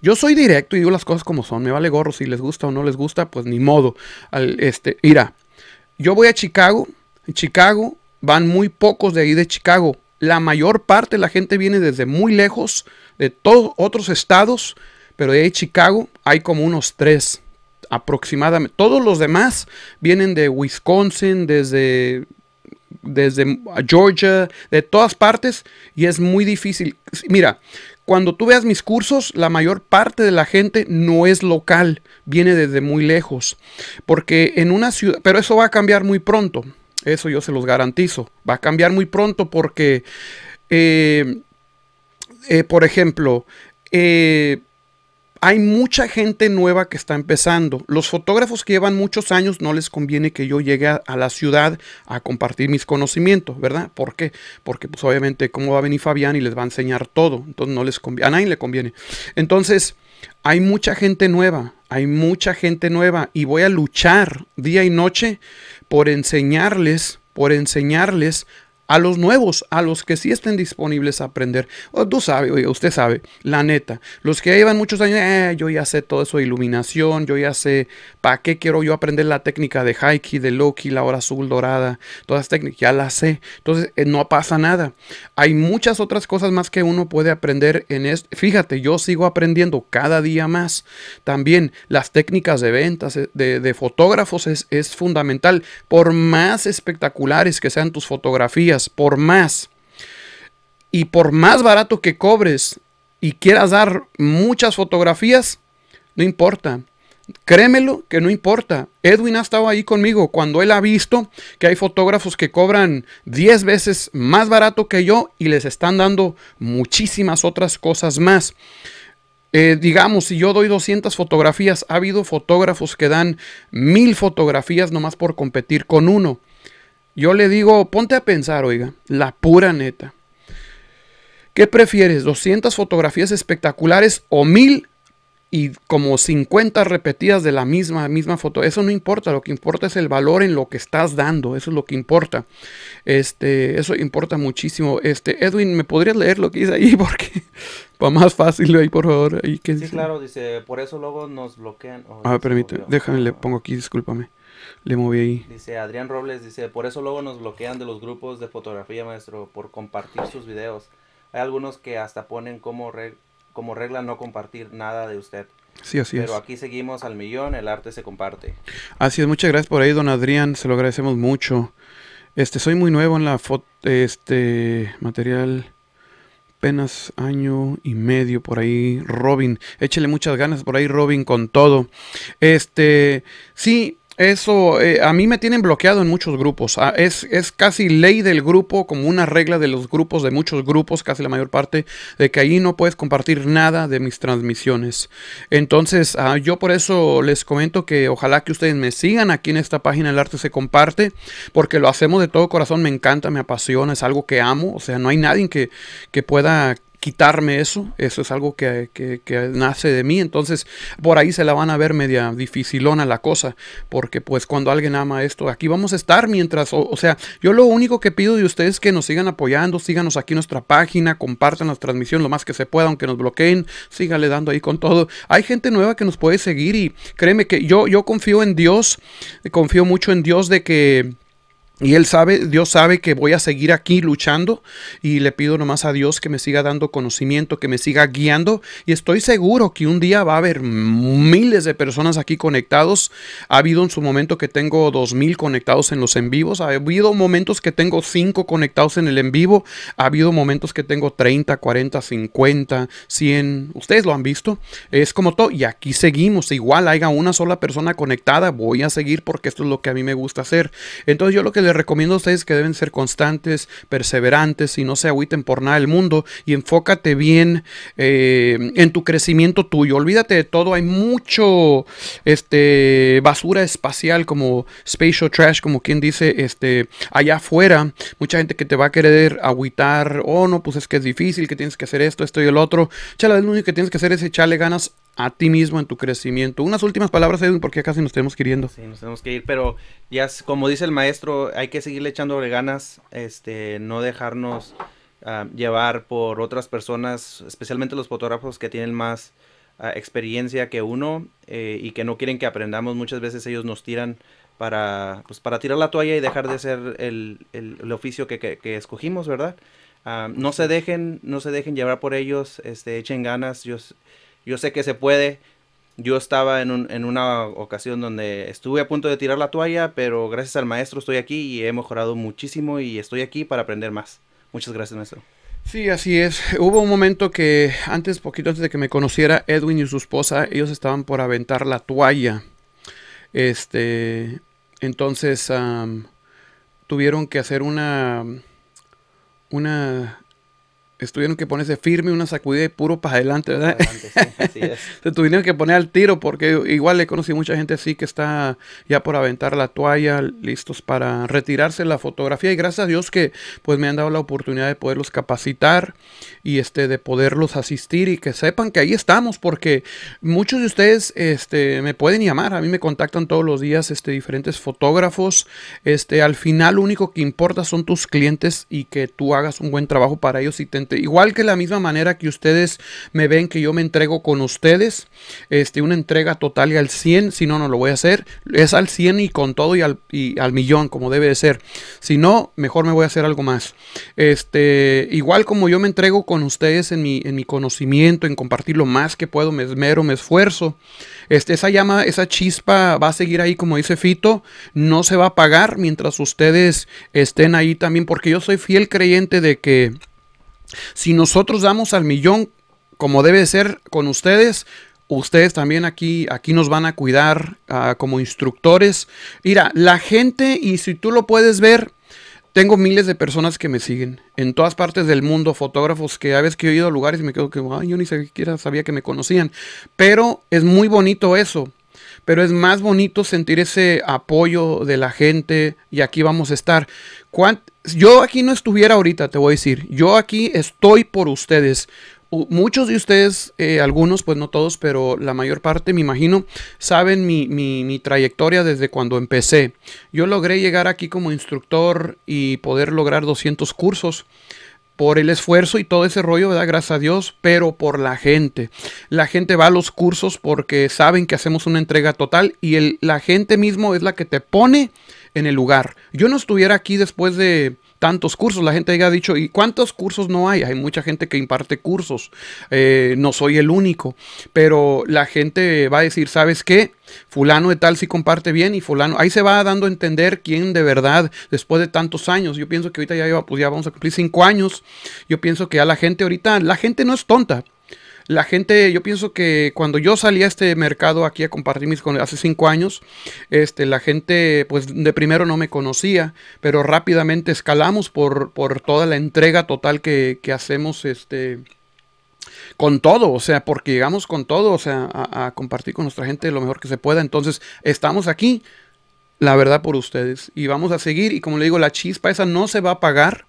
Yo soy directo y digo las cosas como son. Me vale gorro si les gusta o no les gusta, pues ni modo. Al, este, mira, yo voy a Chicago. En Chicago van muy pocos de ahí de Chicago. La mayor parte de la gente viene desde muy lejos, de todos otros estados, pero de Chicago hay como unos tres aproximadamente. Todos los demás vienen de Wisconsin, desde, desde Georgia, de todas partes, y es muy difícil. Mira, cuando tú veas mis cursos, la mayor parte de la gente no es local, viene desde muy lejos, porque en una ciudad, pero eso va a cambiar muy pronto. Eso yo se los garantizo. Va a cambiar muy pronto porque, eh, eh, por ejemplo, eh, hay mucha gente nueva que está empezando. Los fotógrafos que llevan muchos años no les conviene que yo llegue a, la ciudad a compartir mis conocimientos, ¿verdad? ¿Por qué? Porque pues obviamente cómo va a venir Fabián y les va a enseñar todo. Entonces no les conviene, a nadie le conviene. Entonces, hay mucha gente nueva, hay mucha gente nueva y voy a luchar día y noche por enseñarles, por enseñarles a los nuevos, a los que sí estén disponibles a aprender. Oh, tú sabes, oye, usted sabe, la neta, los que llevan muchos años, eh, yo ya sé todo eso de iluminación, yo ya sé para qué quiero yo aprender la técnica de Haiki, de Loki, la hora azul dorada, todas las técnicas, ya las sé. Entonces, eh, no pasa nada. Hay muchas otras cosas más que uno puede aprender en esto, Fíjate, yo sigo aprendiendo cada día más. También las técnicas de ventas, eh, de, fotógrafos es fundamental. Por más espectaculares que sean tus fotografías, por más y por más barato que cobres y quieras dar muchas fotografías, no importa. Créemelo que no importa. Edwin ha estado ahí conmigo cuando él ha visto que hay fotógrafos que cobran 10 veces más barato que yo y les están dando muchísimas otras cosas más. Eh, digamos, si yo doy 200 fotografías, ha habido fotógrafos que dan mil fotografías nomás por competir con uno. Yo le digo, ponte a pensar, oiga, la pura neta. ¿Qué prefieres? ¿200 fotografías espectaculares o 1000 y como 50 repetidas de la misma, misma foto? Eso no importa, lo que importa es el valor en lo que estás dando, eso es lo que importa. Este, eso importa muchísimo. Este, Edwin, ¿me podrías leer lo que dice ahí? [laughs] Porque va más fácil ahí, por favor. sí, claro, dice, por eso luego nos bloquean. ah, permíteme, déjame, le pongo aquí, discúlpame le moví ahí. Dice Adrián Robles, dice, por eso luego nos bloquean de los grupos de fotografía, maestro, por compartir sus videos. Hay algunos que hasta ponen como, como regla no compartir nada de usted. Sí, así Pero es. Pero aquí seguimos al millón, el arte se comparte. Así es, muchas gracias por ahí, don Adrián, se lo agradecemos mucho. Este, soy muy nuevo en la foto, este, material, apenas año y medio por ahí, Robin. Échele muchas ganas por ahí, Robin, con todo. Este, sí, eso eh, a mí me tienen bloqueado en muchos grupos. Ah, es, es, casi ley del grupo, como una regla de los grupos, de muchos grupos, casi la mayor parte, de que ahí no puedes compartir nada de mis transmisiones. Entonces, ah, yo por eso les comento que ojalá que ustedes me sigan aquí en esta página El Arte se comparte, porque lo hacemos de todo corazón, me encanta, me apasiona, es algo que amo. O sea, no hay nadie que, que pueda quitarme eso. Eso es algo que, nace de mí. Entonces, por ahí se la van a ver media dificilona la cosa. Porque pues cuando alguien ama esto, aquí vamos a estar mientras... O, sea, yo lo único que pido de ustedes es que nos sigan apoyando. Síganos aquí en nuestra página. Compartan la transmisión lo más que se pueda, aunque nos bloqueen. Síganle dando ahí con todo. Hay gente nueva que nos puede seguir y créeme que yo, yo confío en Dios. Confío mucho en Dios de que y Él sabe, Dios sabe que voy a seguir aquí luchando y le pido nomás a Dios que me siga dando conocimiento, que me siga guiando. Y estoy seguro que un día va a haber miles de personas aquí conectados. Ha habido en su momento que tengo dos conectados en los en vivos. Ha habido momentos que tengo cinco conectados en el en vivo. Ha habido momentos que tengo 30, 40, 50, 100. Ustedes lo han visto. Es como todo. Y aquí seguimos. Igual haya una sola persona conectada. Voy a seguir porque esto es lo que a mí me gusta hacer. Entonces yo lo que le recomiendo a ustedes que deben ser constantes, perseverantes y no se agüiten por nada del mundo y enfócate bien eh, en tu crecimiento tuyo. Olvídate de todo, hay mucho este, basura espacial como spatial trash, como quien dice, este, allá afuera, mucha gente que te va a querer agüitar, oh no, pues es que es difícil, que tienes que hacer esto, esto y el otro. Chala, lo único que tienes que hacer es echarle ganas a ti mismo en tu crecimiento. Unas últimas palabras, Edwin, porque casi nos tenemos queriendo. Sí, nos tenemos que ir, pero ya, como dice el maestro, hay que seguirle echándole ganas, este, no dejarnos ah, llevar por otras personas, especialmente los fotógrafos que tienen más ah, experiencia que uno eh, y que no quieren que aprendamos. Muchas veces ellos nos tiran para, pues, para tirar la toalla y dejar de ser el, el, oficio que, escogimos, ¿verdad? Ah, no se dejen, no se dejen llevar por ellos, este, echen ganas, yo yo sé que se puede. Yo estaba en, un, en una ocasión donde estuve a punto de tirar la toalla, pero gracias al maestro estoy aquí y he mejorado muchísimo y estoy aquí para aprender más. Muchas gracias, maestro. Sí, así es. Hubo un momento que antes, poquito antes de que me conociera, Edwin y su esposa, ellos estaban por aventar la toalla. Este, entonces tuvieron que hacer una, una estuvieron que ponerse firme, una sacudida y puro para adelante, ¿verdad? Se [laughs] tuvieron que poner al tiro porque igual he conocido mucha gente así que está ya por aventar la toalla, listos para retirarse la fotografía y gracias a Dios que pues me han dado la oportunidad de poderlos capacitar y este de poderlos asistir y que sepan que ahí estamos porque muchos de ustedes este me pueden llamar, a mí me contactan todos los días este diferentes fotógrafos, este al final lo único que importa son tus clientes y que tú hagas un buen trabajo para ellos y te Igual que la misma manera que ustedes me ven que yo me entrego con ustedes, este, una entrega total y al 100, si no, no lo voy a hacer. Es al 100 y con todo y al, millón, como debe de ser. Si no, mejor me voy a hacer algo más. Este, igual como yo me entrego con ustedes en mi, conocimiento, en compartir lo más que puedo, me esmero, me esfuerzo. Este, esa llama, esa chispa va a seguir ahí, como dice Fito, no se va a apagar mientras ustedes estén ahí también, porque yo soy fiel creyente de que si nosotros damos al millón como debe ser con ustedes, ustedes también aquí, aquí nos van a cuidar ah, como instructores. Mira, la gente, y si tú lo puedes ver, tengo miles de personas que me siguen en todas partes del mundo, fotógrafos que a veces que he ido a lugares y me quedo que, Ay, yo ni siquiera sabía que me conocían. Pero es muy bonito eso. Pero es más bonito sentir ese apoyo de la gente y aquí vamos a estar yo aquí no estuviera ahorita, te voy a decir, yo aquí estoy por ustedes. Muchos de ustedes, eh, algunos, pues no todos, pero la mayor parte, me imagino, saben mi, trayectoria desde cuando empecé. Yo logré llegar aquí como instructor y poder lograr 200 cursos por el esfuerzo y todo ese rollo, ¿verdad? Gracias a Dios, pero por la gente. La gente va a los cursos porque saben que hacemos una entrega total y la gente mismo es la que te pone en el lugar. Yo no estuviera aquí después de tantos cursos. La gente haya dicho, ¿y cuántos cursos no hay? Hay mucha gente que imparte cursos. Eh, no soy el único. Pero la gente va a decir, ¿sabes qué? Fulano de tal sí comparte bien y fulano. Ahí se va dando a entender quién de verdad, después de tantos años. Yo pienso que ahorita ya, pues, ya vamos a cumplir cinco años. Yo pienso que ya la gente ahorita, la gente no es tonta la gente, yo pienso que cuando yo salí a este mercado aquí a compartir mis con hace cinco años, este, la gente pues de primero no me conocía, pero rápidamente escalamos por, por toda la entrega total que, que hacemos este, con todo, o sea, porque llegamos con todo, o sea, a, a, compartir con nuestra gente lo mejor que se pueda. Entonces, estamos aquí, la verdad, por ustedes. Y vamos a seguir. Y como le digo, la chispa esa no se va a apagar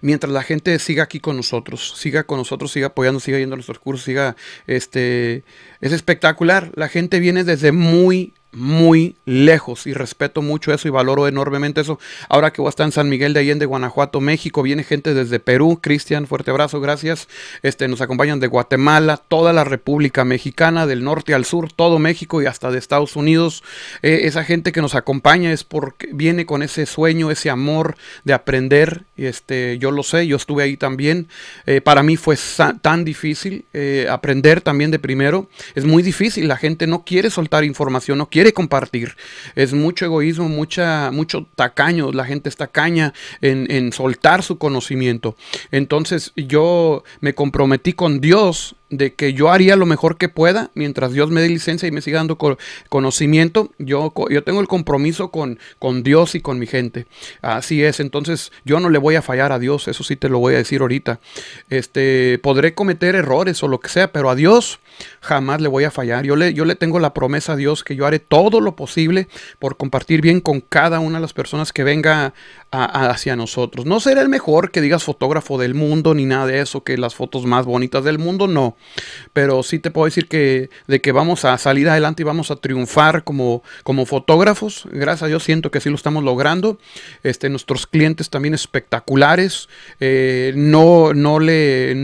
mientras la gente siga aquí con nosotros, siga con nosotros, siga apoyando, siga yendo a nuestros cursos, siga, este, es espectacular. La gente viene desde muy, muy lejos y respeto mucho eso y valoro enormemente eso. Ahora que voy a estar en San Miguel de Allende, Guanajuato, México, viene gente desde Perú, Cristian, fuerte abrazo, gracias. Este, nos acompañan de Guatemala, toda la República Mexicana, del norte al sur, todo México y hasta de Estados Unidos. Eh, esa gente que nos acompaña es porque viene con ese sueño, ese amor de aprender este, yo lo sé, yo estuve ahí también. Eh, para mí fue tan difícil eh, aprender también de primero. Es muy difícil, la gente no quiere soltar información, no quiere compartir. Es mucho egoísmo, mucha, mucho tacaño, la gente es tacaña en, en soltar su conocimiento. Entonces yo me comprometí con Dios de que yo haría lo mejor que pueda mientras Dios me dé licencia y me siga dando conocimiento. Yo, yo tengo el compromiso con, con Dios y con mi gente. Así es, entonces yo no le voy a fallar a Dios, eso sí te lo voy a decir ahorita. Este, podré cometer errores o lo que sea, pero a Dios jamás le voy a fallar. Yo le, yo le tengo la promesa a Dios que yo haré todo lo posible por compartir bien con cada una de las personas que venga hacia nosotros. No será el mejor que digas fotógrafo del mundo ni nada de eso, que las fotos más bonitas del mundo, no. Pero sí te puedo decir que de que vamos a salir adelante y vamos a triunfar como, como fotógrafos. Gracias a Dios siento que sí lo estamos logrando. Este, nuestros clientes también espectaculares. Eh, no, no le,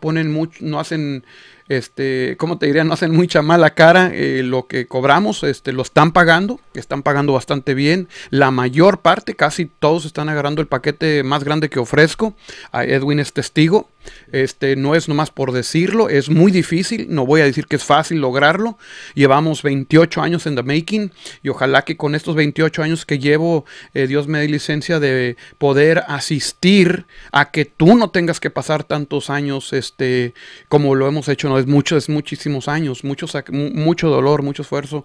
ponen mucho, no hacen este, ¿cómo te diría? No hacen mucha mala cara eh, lo que cobramos, este, lo están pagando, están pagando bastante bien. La mayor parte, casi todos están agarrando el paquete más grande que ofrezco. Edwin es testigo. Este, no es nomás por decirlo, es muy difícil, no voy a decir que es fácil lograrlo. Llevamos 28 años en the making y ojalá que con estos 28 años que llevo, eh, Dios me dé licencia de poder asistir a que tú no tengas que pasar tantos años este, como lo hemos hecho, no es mucho, es muchísimos años, mucho, dolor, mucho esfuerzo,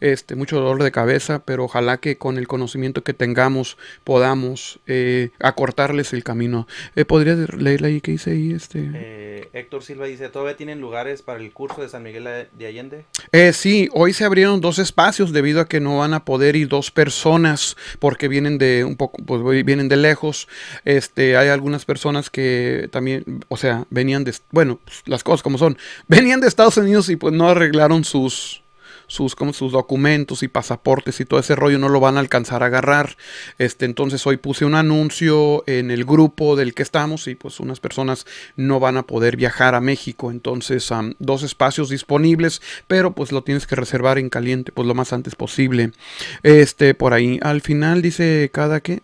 este, mucho dolor de cabeza, pero ojalá que con el conocimiento que tengamos podamos eh, acortarles el camino. ¿podría eh, ¿Podrías leerle ahí que dice? Este. Eh, Héctor Silva dice, ¿todavía tienen lugares para el curso de San Miguel de Allende? Eh, sí, hoy se abrieron dos espacios debido a que no van a poder ir dos personas porque vienen de un poco, pues vienen de lejos. Este, hay algunas personas que también, o sea, venían de, bueno, pues, las cosas como son, [laughs] venían de Estados Unidos y pues no arreglaron sus sus, como sus documentos y pasaportes y todo ese rollo no lo van a alcanzar a agarrar. Este, entonces hoy puse un anuncio en el grupo del que estamos y pues unas personas no van a poder viajar a México. Entonces dos espacios disponibles, pero pues lo tienes que reservar en caliente, pues lo más antes posible. Este, por ahí al final dice cada qué?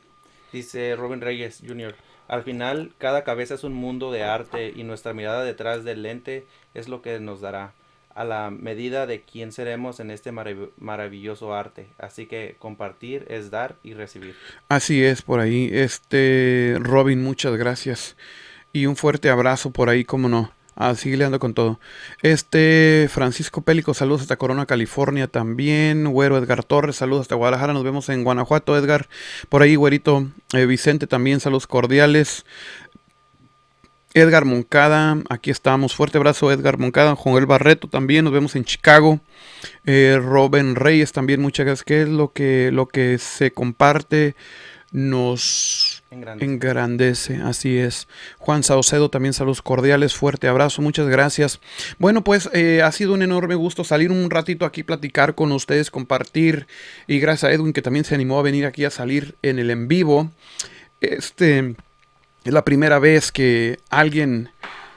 Dice Robin Reyes Jr. Al final, cada cabeza es un mundo de arte y nuestra mirada detrás del lente es lo que nos dará a la medida de quién seremos en este maravilloso arte. Así que compartir es dar y recibir. Así es, por ahí. Este, Robin, muchas gracias. Y un fuerte abrazo por ahí, como no. Así le con todo. Este, Francisco Pélico, saludos hasta Corona, California también. Güero Edgar Torres, saludos hasta Guadalajara. Nos vemos en Guanajuato, Edgar. Por ahí, güerito. Eh, Vicente también, saludos cordiales. Edgar Moncada, aquí estamos. Fuerte abrazo, Edgar Moncada. El Barreto también, nos vemos en Chicago. Eh, Robin Reyes también, muchas gracias. ¿Qué es lo que, lo que se comparte? Nos engrandece. así es. Juan Saucedo, también saludos cordiales, fuerte abrazo, muchas gracias. Bueno, pues eh, ha sido un enorme gusto salir un ratito aquí, platicar con ustedes, compartir. Y gracias a Edwin que también se animó a venir aquí a salir en el en vivo. Este. Es la primera vez que alguien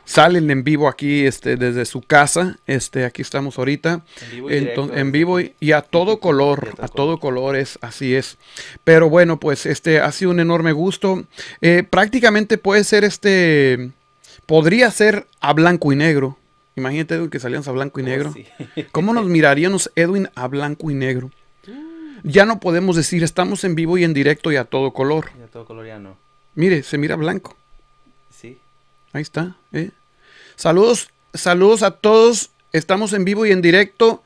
sale en vivo aquí este, desde su casa. Este, aquí estamos ahorita. En vivo y, en vivo y, a todo color, a todo color es, así es. Pero bueno, pues este ha sido un enorme gusto. Eh, prácticamente puede ser este, podría ser a blanco y negro. Imagínate Edwin que salíamos a blanco y oh, negro. [laughs] ¿Cómo nos miraríamos Edwin a blanco y negro? Mm. Ya no podemos decir estamos en vivo y en directo y a todo color. Y a todo color ya no. Mire, se mira blanco. Sí. Ahí está. ¿eh? Saludos, saludos a todos. Estamos en vivo y en directo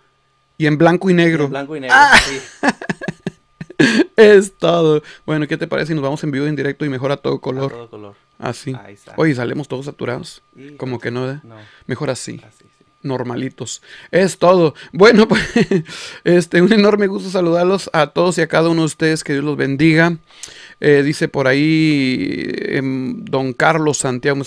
y en blanco y negro. blanco y negro, ah. sí. [laughs] es todo. Bueno, ¿qué te parece si nos vamos en vivo y en directo y mejor a todo color? A todo color. Así. Ah, Hoy Oye, salimos todos saturados. Como que no, ¿eh? no. Mejor así. así Normalitos. Es todo. Bueno, [laughs] pues, este, un enorme gusto saludarlos a todos y a cada uno de ustedes. Que Dios los bendiga. Eh, dice por ahí em, don Carlos Santiago,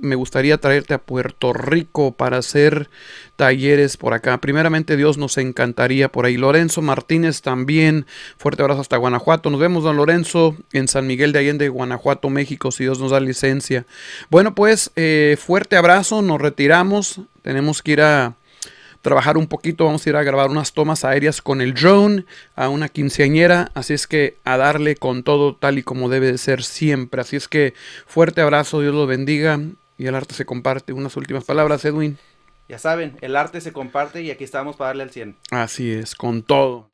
me gustaría traerte a Puerto Rico para hacer talleres por acá. Primeramente Dios nos encantaría por ahí. Lorenzo Martínez también, fuerte abrazo hasta Guanajuato. Nos vemos don Lorenzo en San Miguel de Allende, Guanajuato, México, si Dios nos da licencia. Bueno pues, eh, fuerte abrazo, nos retiramos, tenemos que ir a trabajar un poquito. Vamos a ir a grabar unas tomas aéreas con el drone a una quinceañera. Así es que a darle con todo tal y como debe de ser siempre. Así es que fuerte abrazo, Dios los bendiga y el arte se comparte. Unas últimas palabras, Edwin. Ya saben, el arte se comparte y aquí estamos para darle al 100. Así es, con todo.